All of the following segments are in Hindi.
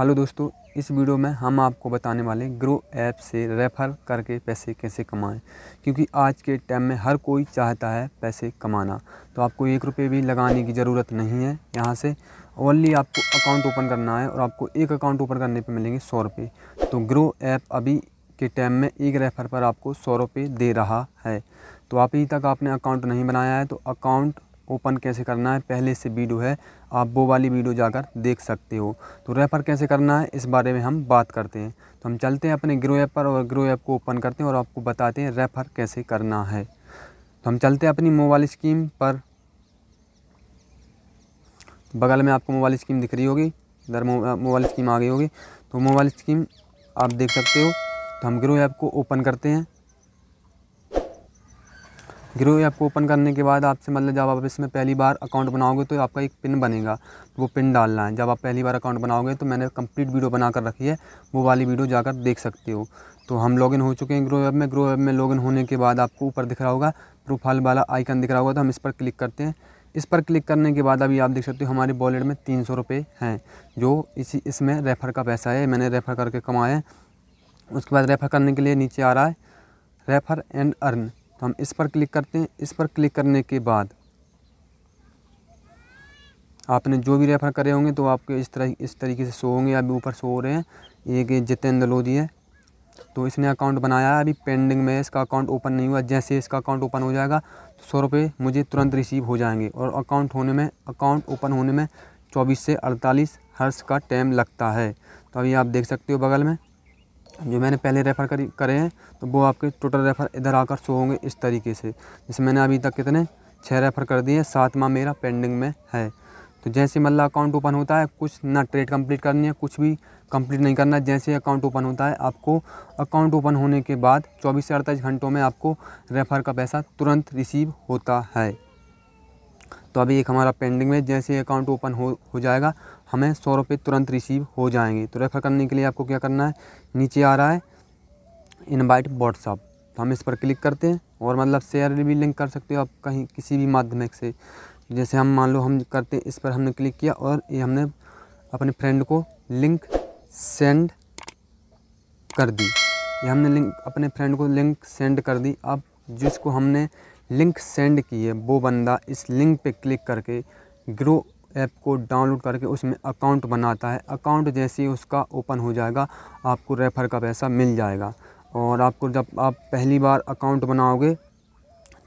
हेलो दोस्तों इस वीडियो में हम आपको बताने वाले ग्रो ऐप से रेफ़र करके पैसे कैसे कमाएं क्योंकि आज के टाइम में हर कोई चाहता है पैसे कमाना तो आपको एक रुपये भी लगाने की ज़रूरत नहीं है यहाँ से ओनली आपको अकाउंट ओपन करना है और आपको एक अकाउंट ओपन करने पे मिलेंगे सौ रुपये तो ग्रो ऐप अभी के टाइम में एक रेफ़र पर आपको सौ रुपये दे रहा है तो अभी तक आपने अकाउंट नहीं बनाया है तो अकाउंट ओपन कैसे करना है पहले से वीडियो है आप वो वाली वीडियो जाकर देख सकते हो तो रेफ़र कैसे करना है इस बारे में हम बात करते हैं तो हम चलते हैं अपने ग्रो ऐप पर और ग्रो ऐप को ओपन करते हैं और आपको बताते हैं रेफ़र कैसे करना है तो हम चलते हैं अपनी मोबाइल स्कीम पर बगल में आपको मोबाइल स्कीम दिख रही होगी इधर मोबाइल स्कीम आ गई होगी तो मोबाइल स्कीम आप देख सकते हो तो हम ग्रो ऐप को ओपन करते हैं ग्रो ऐप को ओपन करने के बाद आपसे मतलब जब आप इसमें पहली बार अकाउंट बनाओगे तो आपका एक पिन बनेगा तो वो पिन डालना है जब आप पहली बार अकाउंट बनाओगे तो मैंने कंप्लीट वीडियो बना कर रखी है वो वाली वीडियो जाकर देख सकते हो तो हम लॉगिन हो चुके हैं ग्रो ऐप में ग्रो ऐप में लॉगिन होने के बाद आपको ऊपर दिख रहा होगा प्रोफाइल वाला आइकन दिख रहा होगा तो हम इस पर क्लिक करते हैं इस पर क्लिक करने के बाद अभी आप देख सकते हो हमारे वॉलेट में तीन सौ रुपये हैं जो इसी इसमें रेफ़र का पैसा है मैंने रेफ़र करके कमाया है उसके बाद रेफ़र करने के लिए नीचे आ रहा है रेफ़र एंड अर्न तो हम इस पर क्लिक करते हैं इस पर क्लिक करने के बाद आपने जो भी रेफ़र करे होंगे तो आपके इस तरह इस तरीके से शो होंगे अभी ऊपर शो हो रहे हैं एक जितेंद्र लोधी है तो इसने अकाउंट बनाया है अभी पेंडिंग में इसका अकाउंट ओपन नहीं हुआ जैसे इसका अकाउंट ओपन हो जाएगा तो सौ रुपये मुझे तुरंत रिसीव हो जाएंगे और अकाउंट होने में अकाउंट ओपन होने में चौबीस से अड़तालीस हर्ष का टाइम लगता है तो अभी आप देख सकते हो बगल में जो मैंने पहले रेफ़र करी करे हैं तो वो आपके टोटल रेफ़र इधर आकर शो होंगे इस तरीके से जैसे मैंने अभी तक कितने छः रेफ़र कर दिए हैं माह मेरा पेंडिंग में है तो जैसे मतलब अकाउंट ओपन होता है कुछ ना ट्रेड कंप्लीट करनी है कुछ भी कंप्लीट नहीं करना जैसे अकाउंट ओपन होता है आपको अकाउंट ओपन होने के बाद चौबीस से अड़तालीस घंटों में आपको रेफ़र का पैसा तुरंत रिसीव होता है तो अभी एक हमारा पेंडिंग में जैसे अकाउंट ओपन हो हो जाएगा हमें सौ रुपये तुरंत रिसीव हो जाएंगे तो रेफ़र करने के लिए आपको क्या करना है नीचे आ रहा है इनवाइट व्हाट्सअप तो हम इस पर क्लिक करते हैं और मतलब शेयर भी लिंक कर सकते हो आप कहीं किसी भी माध्यम से जैसे हम मान लो हम करते हैं इस पर हमने क्लिक किया और ये हमने अपने फ्रेंड को लिंक सेंड कर दी ये हमने लिंक अपने फ्रेंड को लिंक सेंड कर दी अब जिसको हमने लिंक सेंड की है वो बंदा इस लिंक पे क्लिक करके ग्रो ऐप को डाउनलोड करके उसमें अकाउंट बनाता है अकाउंट जैसे ही उसका ओपन हो जाएगा आपको रेफ़र का पैसा मिल जाएगा और आपको जब आप पहली बार अकाउंट बनाओगे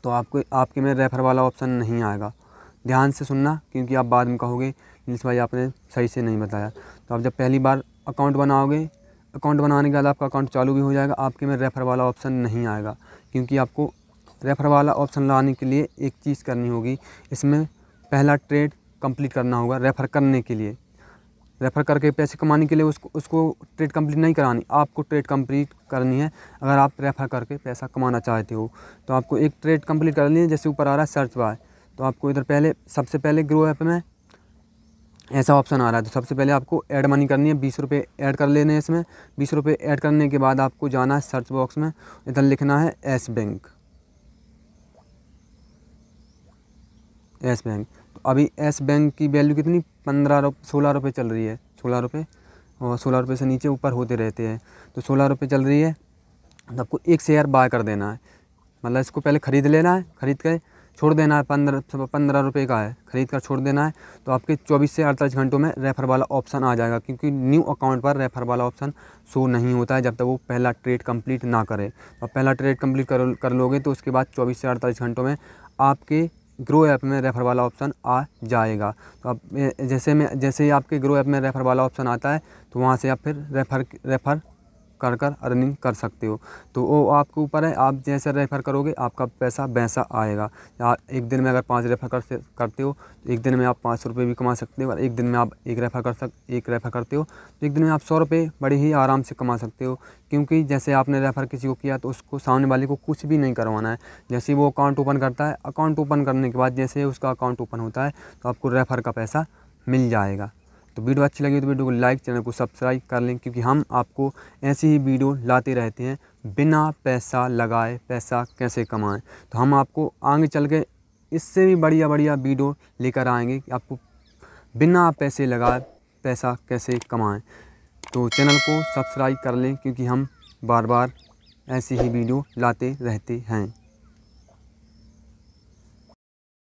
तो आपको आपके में रेफ़र वाला ऑप्शन नहीं आएगा ध्यान से सुनना क्योंकि आप बाद में कहोगे नीलस भाई आपने सही से नहीं बताया तो आप जब पहली बार अकाउंट बनाओगे अकाउंट बनाने के बाद आपका अकाउंट चालू भी हो जाएगा आपके में रेफ़र वाला ऑप्शन नहीं आएगा क्योंकि आपको रेफर वाला ऑप्शन लगाने के लिए एक चीज़ करनी होगी इसमें पहला ट्रेड कंप्लीट करना होगा रेफ़र करने के लिए रेफ़र करके पैसे कमाने के लिए उसको उसको ट्रेड कंप्लीट नहीं करानी आपको ट्रेड कंप्लीट करनी है अगर आप रेफ़र करके पैसा कमाना चाहते हो तो आपको एक ट्रेड कंप्लीट करनी है जैसे ऊपर आ रहा है सर्च बार तो आपको इधर पहले सबसे पहले ग्रो ऐप में ऐसा ऑप्शन आ रहा है तो सबसे पहले आपको ऐड मनी करनी है बीस रुपये ऐड कर लेने हैं इसमें बीस रुपये ऐड करने के बाद आपको जाना है सर्च बॉक्स में इधर लिखना है एस बैंक एस बैंक तो अभी एस बैंक की वैल्यू कितनी पंद्रह रुपये सोलह रुपये चल रही है सोलह रुपये और सोलह रुपये से नीचे ऊपर होते रहते हैं तो सोलह रुपये चल रही है तो आपको एक शेयर बाय कर देना है मतलब इसको पहले ख़रीद लेना है ख़रीद कर छोड़ देना है पंद्रह पंद्रह रुपये का है ख़रीद कर छोड़ देना है तो आपके चौबीस से अड़तालीस घंटों में रेफ़र वाला ऑप्शन आ जाएगा क्योंकि न्यू अकाउंट पर रेफ़र वाला ऑप्शन शो नहीं होता है जब तक वो पहला ट्रेड कंप्लीट ना करे और तो पहला ट्रेड कंप्लीट कर कर लोगे तो उसके बाद चौबीस से अड़तालीस घंटों में आपके ग्रो ऐप में रेफ़र वाला ऑप्शन आ जाएगा तो आप जैसे में जैसे ही आपके ग्रो ऐप में रेफ़र वाला ऑप्शन आता है तो वहाँ से आप फिर रेफ़र रेफ़र कर कर अर्निंग कर सकते हो तो वो आपके ऊपर है आप जैसे रेफ़र करोगे आपका पैसा वैसा आएगा एक दिन में अगर पाँच रेफ़र कर करते हो तो एक दिन में आप पाँच सौ रुपये भी कमा सकते हो और एक दिन में आप एक रेफ़र कर सक एक रेफ़र करते हो तो एक दिन में आप सौ रुपये बड़े ही आराम से कमा सकते हो क्योंकि जैसे आपने रेफ़र किसी को किया तो उसको सामने वाले को कुछ भी नहीं करवाना है जैसे वो अकाउंट ओपन करता है अकाउंट ओपन करने के बाद जैसे उसका अकाउंट ओपन होता है तो आपको रेफ़र का पैसा मिल जाएगा तो वीडियो अच्छी लगी तो वीडियो को लाइक चैनल को सब्सक्राइब कर लें क्योंकि हम आपको ऐसी ही वीडियो लाते रहते हैं बिना पैसा लगाए पैसा कैसे कमाएं तो हम आपको आगे चल के इससे भी बढ़िया बढ़िया वीडियो लेकर आएंगे कि आपको बिना पैसे लगाए पैसा कैसे कमाएं तो चैनल को सब्सक्राइब कर लें क्योंकि हम बार बार ऐसी ही वीडियो लाते रहते हैं